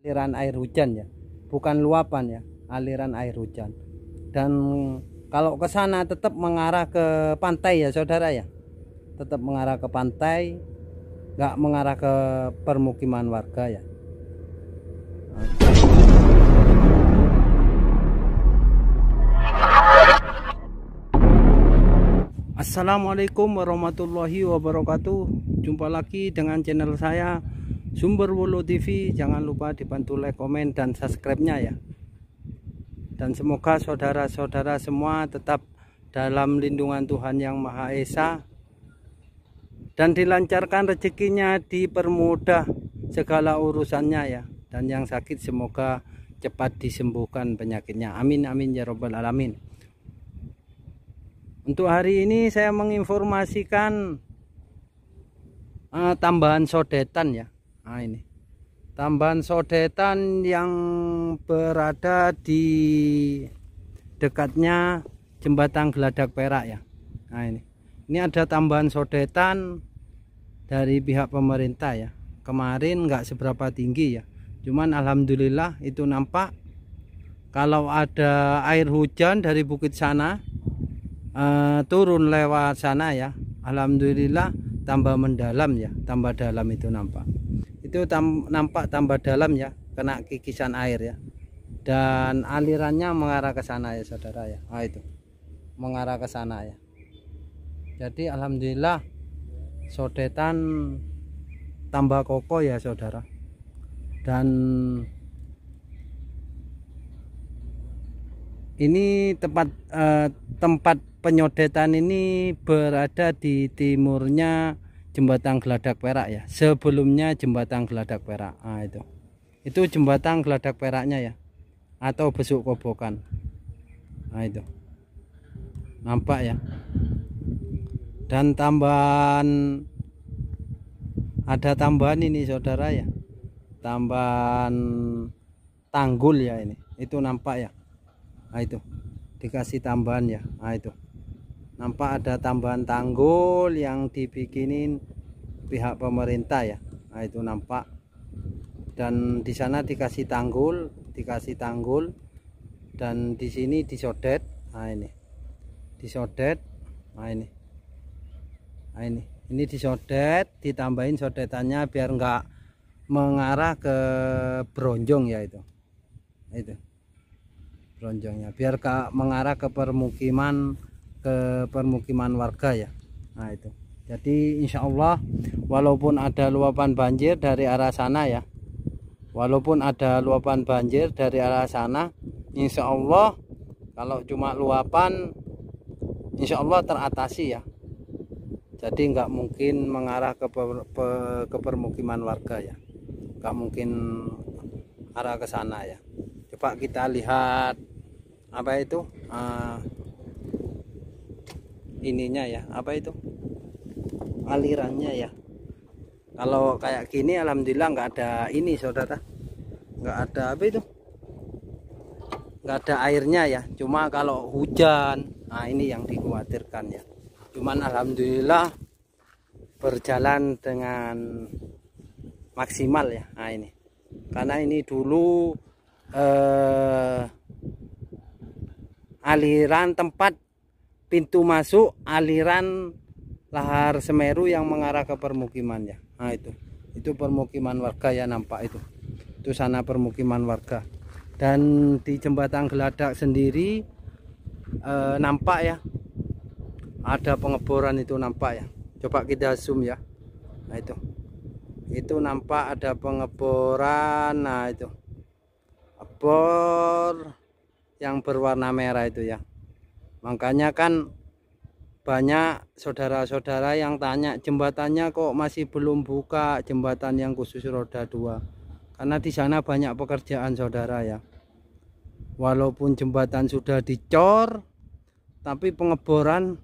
aliran air hujan ya bukan luapan ya aliran air hujan dan kalau ke sana tetap mengarah ke pantai ya saudara ya tetap mengarah ke pantai nggak mengarah ke permukiman warga ya Assalamualaikum warahmatullahi wabarakatuh Jumpa lagi dengan channel saya Sumber Wolo TV jangan lupa dibantu like, komen dan subscribe-nya ya. Dan semoga saudara-saudara semua tetap dalam lindungan Tuhan yang Maha Esa dan dilancarkan rezekinya, dipermudah segala urusannya ya. Dan yang sakit semoga cepat disembuhkan penyakitnya. Amin amin ya robbal alamin. Untuk hari ini saya menginformasikan uh, tambahan sodetan ya nah ini tambahan sodetan yang berada di dekatnya jembatan geladak perak ya nah ini ini ada tambahan sodetan dari pihak pemerintah ya kemarin nggak seberapa tinggi ya cuman alhamdulillah itu nampak kalau ada air hujan dari bukit sana eh, turun lewat sana ya alhamdulillah tambah mendalam ya tambah dalam itu nampak itu tam, nampak tambah dalam ya kena kikisan air ya dan alirannya mengarah ke sana ya saudara ya nah, itu mengarah ke sana ya jadi alhamdulillah sodetan tambah kokoh ya saudara dan ini tempat eh, tempat penyodetan ini berada di timurnya jembatan geladak perak ya sebelumnya jembatan geladak perak ah itu itu jembatan geladak peraknya ya atau besuk kobokan nah itu nampak ya dan tambahan ada tambahan ini saudara ya tambahan tanggul ya ini itu nampak ya nah, itu dikasih tambahan ya nah, itu nampak ada tambahan tanggul yang dibikinin pihak pemerintah ya nah itu nampak dan di sana dikasih tanggul dikasih tanggul dan di sini disodet nah ini disodet nah ini nah ini ini disodet ditambahin sodetannya biar enggak mengarah ke bronjong ya itu nah, itu bronjongnya biar ke, mengarah ke permukiman ke permukiman warga ya nah itu jadi insya Allah walaupun ada luapan banjir dari arah sana ya walaupun ada luapan banjir dari arah sana insya Allah kalau cuma luapan insya Allah teratasi ya jadi nggak mungkin mengarah ke, per, pe, ke permukiman warga ya nggak mungkin arah ke sana ya coba kita lihat apa itu uh, ininya ya apa itu alirannya ya kalau kayak gini alhamdulillah nggak ada ini saudara nggak ada apa itu nggak ada airnya ya cuma kalau hujan nah ini yang dikhawatirkan ya cuman alhamdulillah berjalan dengan maksimal ya nah ini karena ini dulu eh, aliran tempat pintu masuk aliran lahar Semeru yang mengarah ke permukiman ya. Nah itu, itu permukiman warga ya nampak itu. Itu sana permukiman warga. Dan di jembatan Geladak sendiri e, nampak ya ada pengeboran itu nampak ya. Coba kita zoom ya. Nah itu. Itu nampak ada pengeboran. Nah itu. Bor yang berwarna merah itu ya makanya kan banyak saudara-saudara yang tanya jembatannya kok masih belum buka jembatan yang khusus roda 2 karena di sana banyak pekerjaan saudara ya walaupun jembatan sudah dicor tapi pengeboran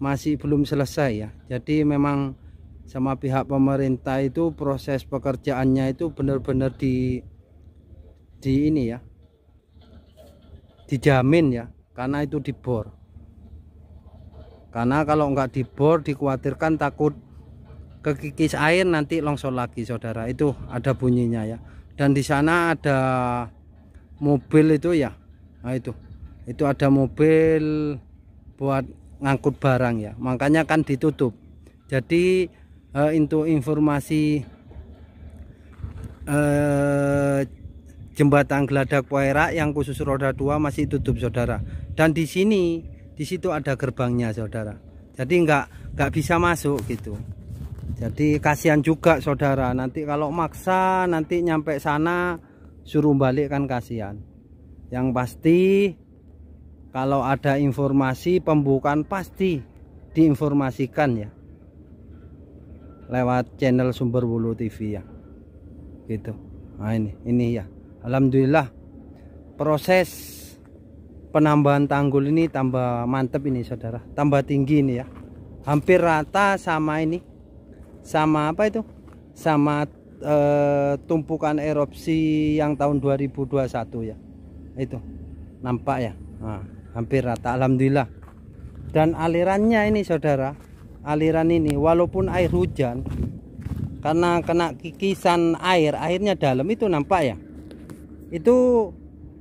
masih belum selesai ya jadi memang sama pihak pemerintah itu proses pekerjaannya itu benar-benar di di ini ya dijamin ya karena itu dibor karena kalau nggak dibor dikhawatirkan takut kekikis air nanti longsor lagi saudara itu ada bunyinya ya dan di sana ada mobil itu ya nah itu itu ada mobil buat ngangkut barang ya makanya kan ditutup jadi eh, untuk informasi eh, jembatan geladak poera yang khusus roda dua masih tutup saudara dan di sini di situ ada gerbangnya saudara jadi nggak nggak bisa masuk gitu jadi kasihan juga saudara nanti kalau maksa nanti nyampe sana suruh balik kan kasihan yang pasti kalau ada informasi pembukaan pasti diinformasikan ya lewat channel sumber bulu TV ya gitu nah ini ini ya Alhamdulillah proses penambahan tanggul ini tambah mantep ini saudara tambah tinggi ini ya hampir rata sama ini sama apa itu sama e, tumpukan erupsi yang tahun 2021 ya itu nampak ya nah, hampir rata Alhamdulillah dan alirannya ini saudara aliran ini walaupun air hujan karena kena kikisan air airnya dalam itu nampak ya itu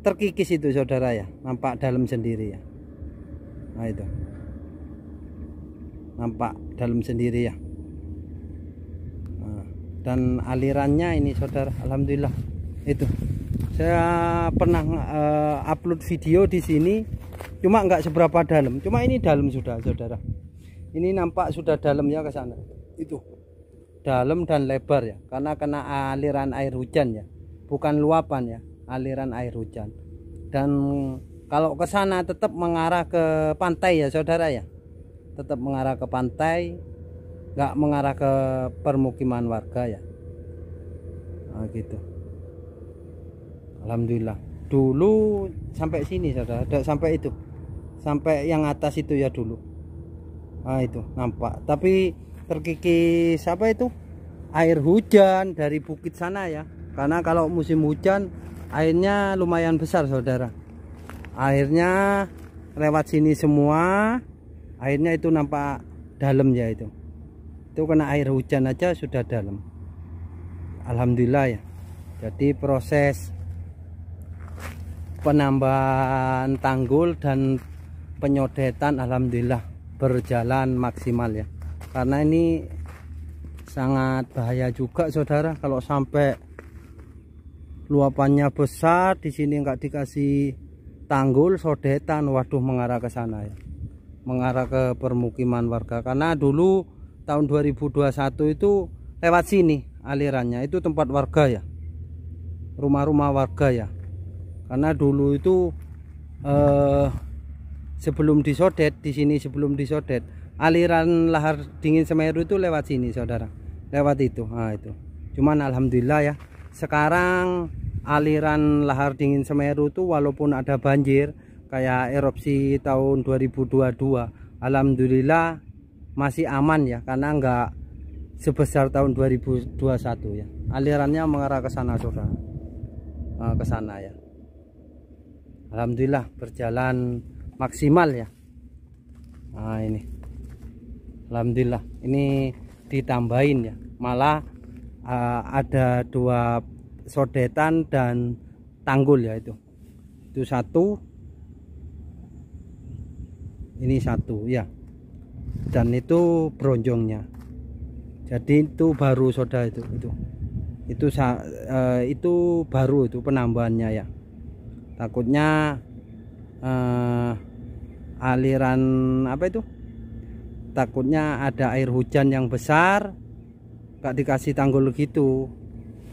terkikis itu saudara ya nampak dalam sendiri ya nah itu nampak dalam sendiri ya nah, dan alirannya ini saudara Alhamdulillah itu saya pernah uh, upload video di sini cuma nggak seberapa dalam cuma ini dalam sudah saudara ini nampak sudah dalam ya ke sana itu dalam dan lebar ya karena kena aliran air hujan ya bukan luapan ya aliran air hujan dan kalau ke sana tetap mengarah ke pantai ya saudara ya tetap mengarah ke pantai nggak mengarah ke permukiman warga ya nah, gitu Alhamdulillah dulu sampai sini saudara sampai itu sampai yang atas itu ya dulu nah itu nampak tapi terkikis apa itu air hujan dari bukit sana ya karena kalau musim hujan airnya lumayan besar saudara airnya lewat sini semua airnya itu nampak dalam ya itu itu kena air hujan aja sudah dalam Alhamdulillah ya jadi proses penambahan tanggul dan penyodetan Alhamdulillah berjalan maksimal ya karena ini sangat bahaya juga saudara kalau sampai luapannya besar di sini nggak dikasih tanggul sodetan waduh mengarah ke sana ya mengarah ke permukiman warga karena dulu tahun 2021 itu lewat sini alirannya itu tempat warga ya rumah-rumah warga ya karena dulu itu eh, sebelum disodet di sini sebelum disodet aliran lahar dingin Semeru itu lewat sini saudara lewat itu nah, itu cuman alhamdulillah ya sekarang aliran lahar dingin Semeru itu walaupun ada banjir kayak erupsi tahun 2022 Alhamdulillah masih aman ya karena enggak sebesar tahun 2021 ya alirannya mengarah ke sana saudara eh, ke sana ya Alhamdulillah berjalan maksimal ya nah ini Alhamdulillah ini ditambahin ya malah Eh, ada dua sodetan dan tanggul ya itu itu satu ini satu ya dan itu bronjongnya jadi itu baru soda itu itu itu eh, itu baru itu penambahannya ya takutnya uh, aliran apa itu takutnya ada air hujan yang besar gak dikasih tanggul gitu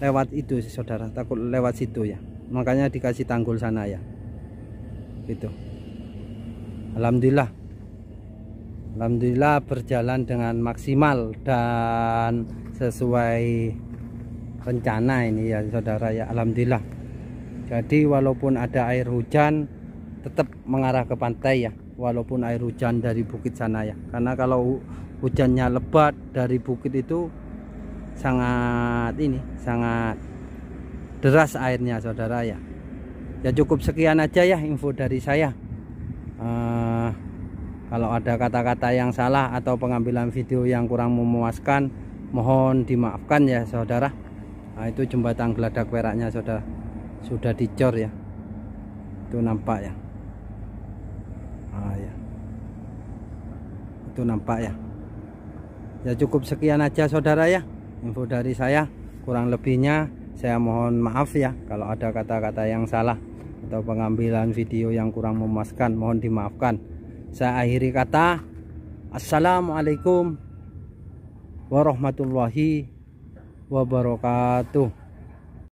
lewat itu saudara takut lewat situ ya makanya dikasih tanggul sana ya gitu Alhamdulillah Alhamdulillah berjalan dengan maksimal dan sesuai rencana ini ya saudara ya Alhamdulillah jadi walaupun ada air hujan tetap mengarah ke pantai ya walaupun air hujan dari bukit sana ya karena kalau hujannya lebat dari bukit itu sangat ini sangat deras airnya saudara ya ya cukup sekian aja ya info dari saya uh, kalau ada kata-kata yang salah atau pengambilan video yang kurang memuaskan mohon dimaafkan ya saudara nah, itu jembatan geladak peraknya saudara sudah dicor ya itu nampak ya ah, ya itu nampak ya ya cukup sekian aja saudara ya info dari saya kurang lebihnya saya mohon maaf ya kalau ada kata-kata yang salah atau pengambilan video yang kurang memuaskan mohon dimaafkan saya akhiri kata Assalamualaikum warahmatullahi wabarakatuh